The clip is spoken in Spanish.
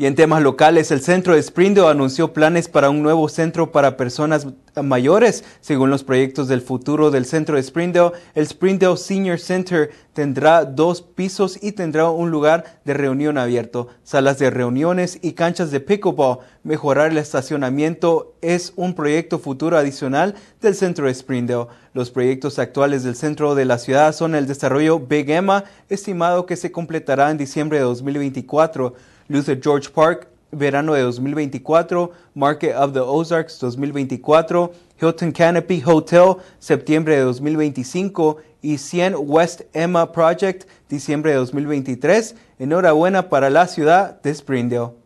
Y en temas locales, el centro de Springdale anunció planes para un nuevo centro para personas mayores. Según los proyectos del futuro del centro de Springdale, el Springdale Senior Center tendrá dos pisos y tendrá un lugar de reunión abierto, salas de reuniones y canchas de pickleball. Mejorar el estacionamiento es un proyecto futuro adicional del centro de Springdale. Los proyectos actuales del centro de la ciudad son el desarrollo Big estimado que se completará en diciembre de 2024 Luther George Park, verano de 2024, Market of the Ozarks 2024, Hilton Canopy Hotel, septiembre de 2025 y 100 West Emma Project, diciembre de 2023. Enhorabuena para la ciudad de Springdale.